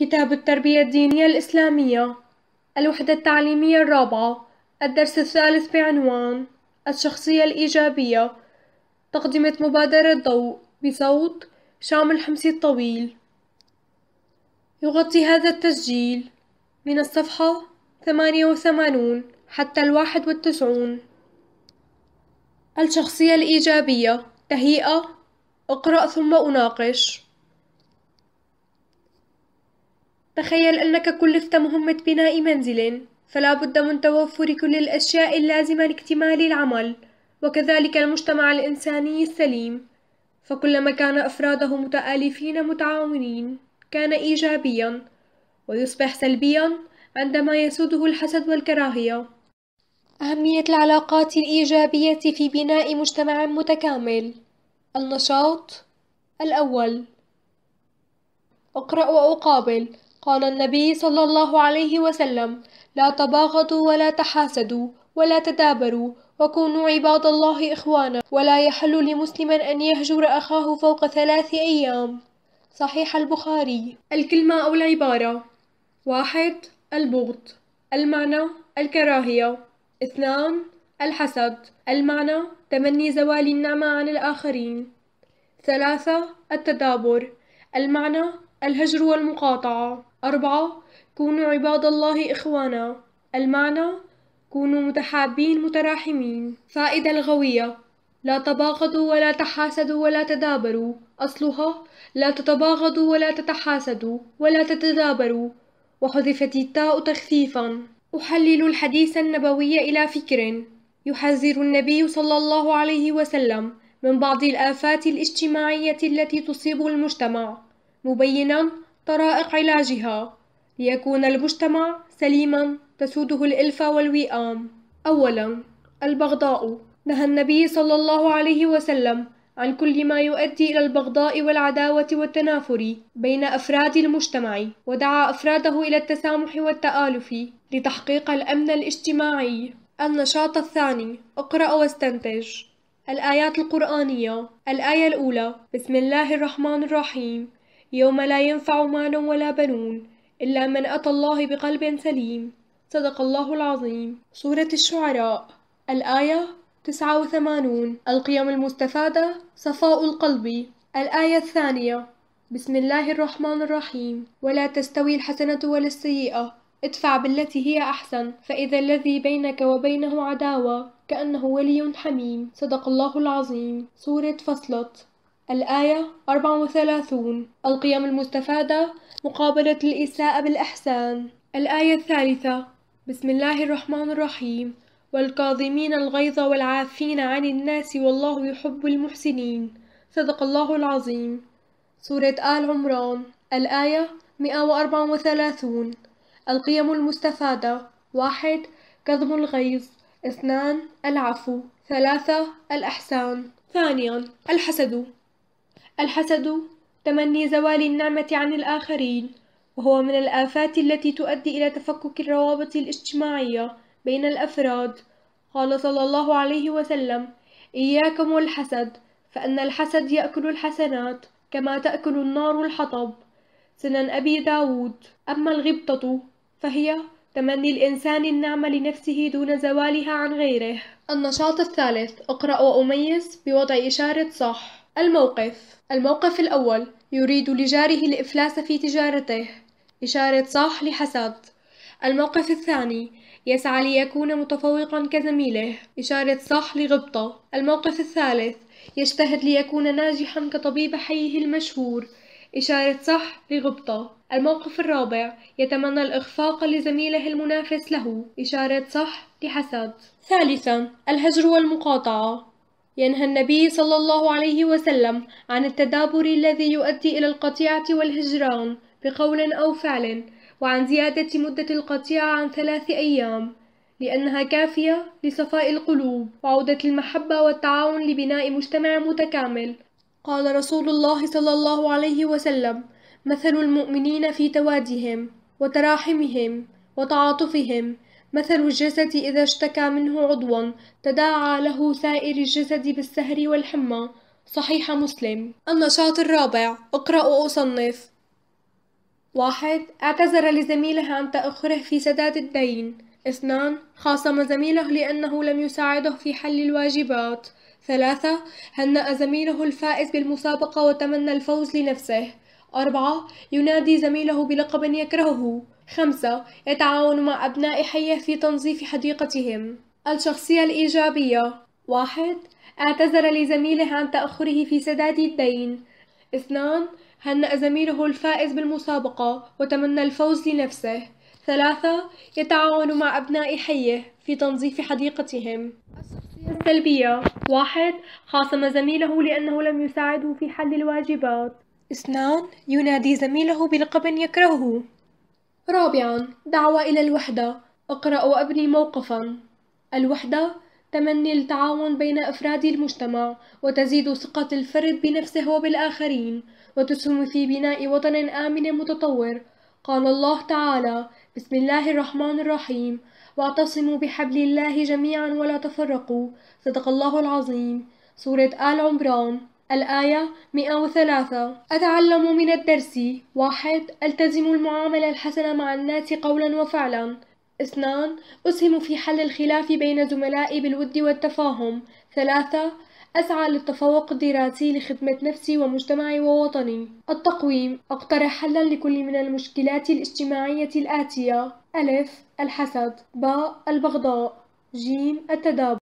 كتاب التربية الدينية الإسلامية الوحدة التعليمية الرابعة الدرس الثالث بعنوان الشخصية الإيجابية تقدمة مبادرة ضوء بصوت شام الحمسي الطويل يغطي هذا التسجيل من الصفحة 88 حتى الواحد والتسعون الشخصية الإيجابية تهيئة اقرأ ثم أناقش تخيل أنك كلفت مهمة بناء منزل فلا بد من توفر كل الأشياء اللازمة لاكتمال العمل وكذلك المجتمع الإنساني السليم فكلما كان أفراده متآلفين متعاونين كان إيجابيا ويصبح سلبيا عندما يسوده الحسد والكراهية أهمية العلاقات الإيجابية في بناء مجتمع متكامل النشاط الأول أقرأ وأقابل قال النبي صلى الله عليه وسلم لا تباغضوا ولا تحاسدوا ولا تدابروا وكونوا عباد الله إخوانا ولا يحل لمسلم أن يهجر أخاه فوق ثلاث أيام صحيح البخاري الكلمة أو العبارة واحد البغض المعنى الكراهية اثنان الحسد المعنى تمني زوال النعمة عن الآخرين ثلاثة التدابر المعنى الهجر والمقاطعة أربعة كونوا عباد الله إخوانا المعنى كونوا متحابين متراحمين فائدة الغوية لا تباغضوا ولا تحاسدوا ولا تدابروا أصلها لا تتباغضوا ولا تتحاسدوا ولا تتدابروا وحذفت التاء تخفيفا أحلل الحديث النبوي إلى فكر يحذر النبي صلى الله عليه وسلم من بعض الآفات الاجتماعية التي تصيب المجتمع مبينًا طرائق علاجها ليكون المجتمع سليمًا تسوده الألفة والوئام أولًا البغضاء نهى النبي صلى الله عليه وسلم عن كل ما يؤدي إلى البغضاء والعداوة والتنافر بين أفراد المجتمع ودعا أفراده إلى التسامح والتآلف لتحقيق الأمن الاجتماعي النشاط الثاني اقرأ واستنتج الآيات القرآنية الآية الأولى بسم الله الرحمن الرحيم يوم لا ينفع مال ولا بنون إلا من أتى الله بقلب سليم صدق الله العظيم سورة الشعراء الآية 89 القيم المستفادة صفاء القلب الآية الثانية بسم الله الرحمن الرحيم ولا تستوي الحسنة ولا السيئة ادفع بالتي هي أحسن فإذا الذي بينك وبينه عداوة كأنه ولي حميم صدق الله العظيم سورة فصلت الآية 34 القيم المستفادة مقابلة الإساءة بالإحسان الآية الثالثة بسم الله الرحمن الرحيم والكاظمين الغيظ والعافين عن الناس والله يحب المحسنين صدق الله العظيم سورة آل عمران الآية 134 القيم المستفادة واحد كظم الغيظ اثنان العفو ثلاثة الأحسان ثانيا الحسد الحسد تمني زوال النعمة عن الآخرين وهو من الآفات التي تؤدي إلى تفكك الروابط الاجتماعية بين الأفراد قال صلى الله عليه وسلم إياكم والحسد فأن الحسد يأكل الحسنات كما تأكل النار الحطب سنن أبي داود أما الغبطة فهي تمني الإنسان النعمة لنفسه دون زوالها عن غيره النشاط الثالث أقرأ وأميز بوضع إشارة صح الموقف الموقف الأول يريد لجاره الإفلاس في تجارته إشارة صح لحسد الموقف الثاني يسعى ليكون متفوقا كزميله إشارة صح لغبطة الموقف الثالث يجتهد ليكون ناجحا كطبيب حيه المشهور إشارة صح لغبطة الموقف الرابع يتمنى الإخفاق لزميله المنافس له إشارة صح لحسد ثالثا الهجر والمقاطعة ينهى النبي صلى الله عليه وسلم عن التدابر الذي يؤدي إلى القطيعة والهجران بقول أو فعل وعن زيادة مدة القطيعة عن ثلاث أيام لأنها كافية لصفاء القلوب وعودة المحبة والتعاون لبناء مجتمع متكامل قال رسول الله صلى الله عليه وسلم مثل المؤمنين في توادهم وتراحمهم وتعاطفهم مثل الجسد إذا اشتكى منه عضو تداعى له سائر الجسد بالسهر والحمى صحيح مسلم النشاط الرابع اقرأ وأصنف واحد اعتذر لزميله عن تأخره في سداد الدين اثنان خاصم زميله لأنه لم يساعده في حل الواجبات ثلاثة هنأ زميله الفائز بالمسابقة وتمنى الفوز لنفسه أربعة ينادي زميله بلقب يكرهه خمسة يتعاون مع أبناء حيه في تنظيف حديقتهم الشخصية الإيجابية واحد اعتذر لزميله عن تأخره في سداد الدين اثنان هنأ زميله الفائز بالمسابقة وتمنى الفوز لنفسه ثلاثة يتعاون مع أبناء حيه في تنظيف حديقتهم الشخصية السلبية واحد خاصم زميله لأنه لم يساعده في حل الواجبات اثنان ينادي زميله بلقب يكرهه رابعاً دعوة إلى الوحدة اقرأ وأبني موقفاً الوحدة تمني التعاون بين أفراد المجتمع وتزيد ثقة الفرد بنفسه وبالآخرين وتسهم في بناء وطن آمن متطور قال الله تعالى بسم الله الرحمن الرحيم واعتصموا بحبل الله جميعا ولا تفرقوا صدق الله العظيم سورة آل عمران الآية 103 أتعلم من الدرس واحد ألتزم المعاملة الحسنة مع الناس قولا وفعلا اثنان أسهم في حل الخلاف بين زملائي بالود والتفاهم ثلاثة أسعى للتفوق الدراسي لخدمة نفسي ومجتمعي ووطني التقويم أقترح حلا لكل من المشكلات الاجتماعية الآتية ألف الحسد باء البغضاء جيم التدابر